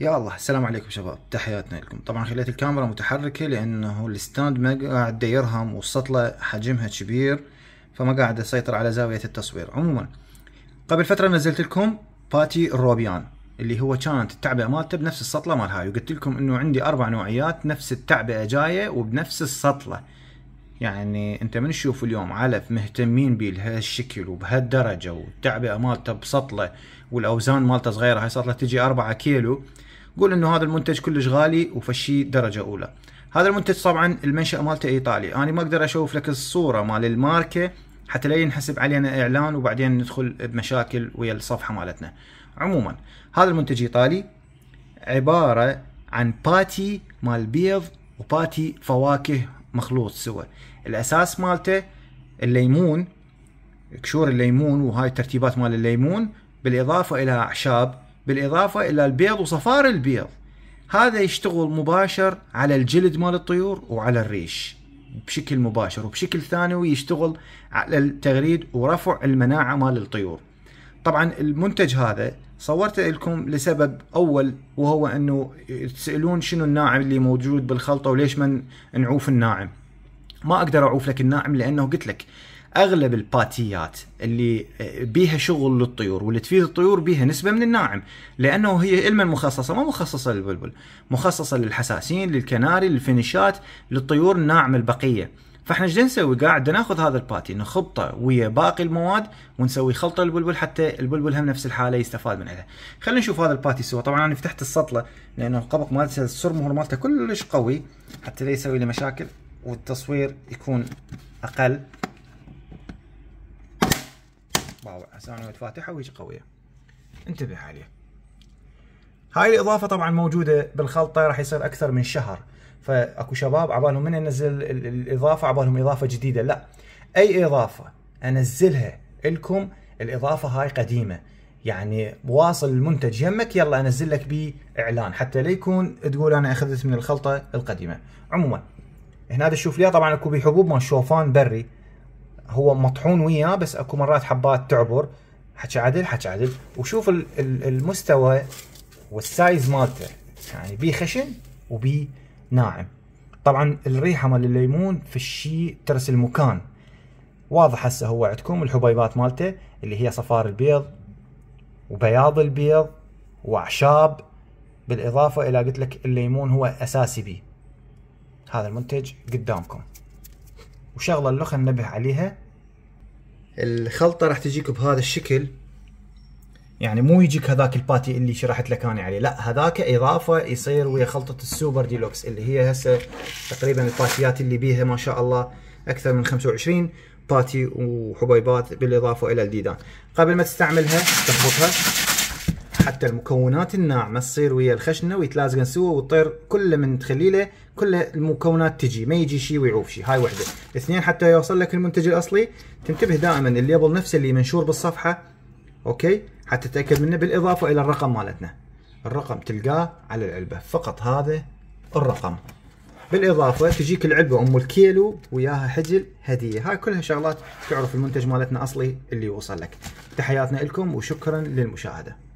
يا الله السلام عليكم شباب تحياتنا لكم طبعا خليت الكاميرا متحركة لانه الستاند ما قاعد يرهم والسطلة حجمها كبير فما قاعد اسيطر على زاوية التصوير عموما قبل فترة نزلت لكم باتي الروبيان اللي هو كانت التعبئة مالته بنفس السطلة مال هاي وقلت لكم انه عندي اربع نوعيات نفس التعبئة جاية وبنفس السطلة يعني انت من تشوف اليوم علف مهتمين بيه لهالشكل وبهالدرجة والتعبئة مالته بسطلة والاوزان مالته صغيرة هاي سطلة تجي 4 كيلو قول انه هذا المنتج كلش غالي وفشي درجه اولى هذا المنتج طبعا المنشأ مالته ايطالي انا ما اقدر اشوف لك الصوره مال الماركه حتى لا ينحسب علينا اعلان وبعدين ندخل بمشاكل ويا الصفحه مالتنا عموما هذا المنتج ايطالي عباره عن باتي مال بيض وباتي فواكه مخلوط سوا الاساس مالته الليمون كشور الليمون وهاي الترتيبات مال الليمون بالاضافه الى اعشاب بالإضافة إلى البيض وصفار البيض هذا يشتغل مباشر على الجلد مال الطيور وعلى الريش بشكل مباشر وبشكل ثانوي يشتغل على التغريد ورفع المناعة مال الطيور طبعا المنتج هذا صورته لكم لسبب اول وهو انه تسالون شنو الناعم اللي موجود بالخلطه وليش ما نعوف الناعم ما اقدر اعوف لك الناعم لانه قلت لك اغلب الباتيات اللي آه، بيها شغل للطيور واللي تفيد الطيور بيها نسبه من الناعم لانه هي علما مخصصه ما مخصصه للبلبل مخصصه للحساسين للكناري للفينيشات للطيور الناعمه البقيه فاحنا ايش نسوي؟ قاعد ناخذ هذا الباتي نخبطه ويا باقي المواد ونسوي خلطه للبلبل حتى البلبل هم نفس الحاله يستفاد منها. خلينا نشوف هذا الباتي سوى، طبعا انا فتحت السطله لان القبق مالته السرمهر مالته كلش قوي حتى لا يسوي لي مشاكل والتصوير يكون اقل باوع ثانية فاتحة ويجي قوية انتبه عليه هاي الإضافة طبعا موجودة بالخلطة راح يصير أكثر من شهر فاكو شباب عبالهم من انزل الاضافه عبالهم اضافه جديده لا اي اضافه انزلها لكم الاضافه هاي قديمه يعني واصل المنتج يمك يلا انزل لك بيه اعلان حتى لا يكون تقول انا اخذت من الخلطه القديمه عموما هنا تشوف ليها طبعا اكو بحبوب مال شوفان بري هو مطحون وياه بس اكو مرات حبات تعبر حكي عدل حكي عدل وشوف المستوى والسايز مالته يعني بيه خشن وبيه ناعم طبعا الريحه مال الليمون في الشيء ترس المكان واضح هسه هو عندكم الحبيبات مالته اللي هي صفار البيض وبياض البيض واعشاب بالاضافه الى قلت لك الليمون هو اساسي بيه هذا المنتج قدامكم وشغله خلنا ننبه عليها الخلطه راح تجيك بهذا الشكل يعني مو يجيك هذاك الباتي اللي شرحت لك انا عليه لا هذاك اضافه يصير ويا خلطه السوبر ديلوكس اللي هي هسه تقريبا الباتيات اللي بيها ما شاء الله اكثر من 25 باتي وحبيبات بالاضافه الى الديدان قبل ما تستعملها تخبطها حتى المكونات الناعمه تصير ويا الخشنه ويتلازقن سوا وتطير كله من تخليله كل المكونات تجي ما يجي شيء ويعوف شيء هاي وحده اثنين حتى يوصل لك المنتج الاصلي تنتبه دائما الليبل نفسه اللي منشور بالصفحه اوكي حتى تتاكد منه بالاضافه الى الرقم مالتنا الرقم تلقاه على العلبه فقط هذا الرقم بالاضافه تجيك العلبه ام الكيلو وياها حجل هديه هاي كلها شغلات تعرف المنتج مالتنا اصلي اللي وصل لك تحياتنا لكم وشكرا للمشاهده